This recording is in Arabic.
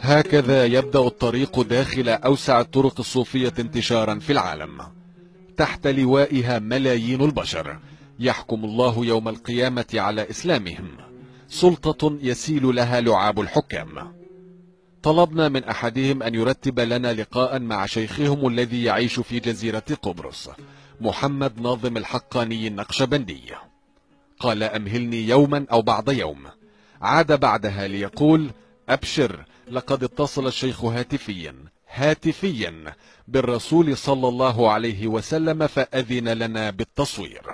هكذا يبدأ الطريق داخل أوسع الطرق الصوفية انتشارا في العالم تحت لوائها ملايين البشر يحكم الله يوم القيامة على إسلامهم سلطة يسيل لها لعاب الحكام طلبنا من أحدهم أن يرتب لنا لقاء مع شيخهم الذي يعيش في جزيرة قبرص محمد ناظم الحقاني النقشبندي قال أمهلني يوما أو بعد يوم عاد بعدها ليقول أبشر لقد اتصل الشيخ هاتفيا هاتفيا بالرسول صلى الله عليه وسلم فأذن لنا بالتصوير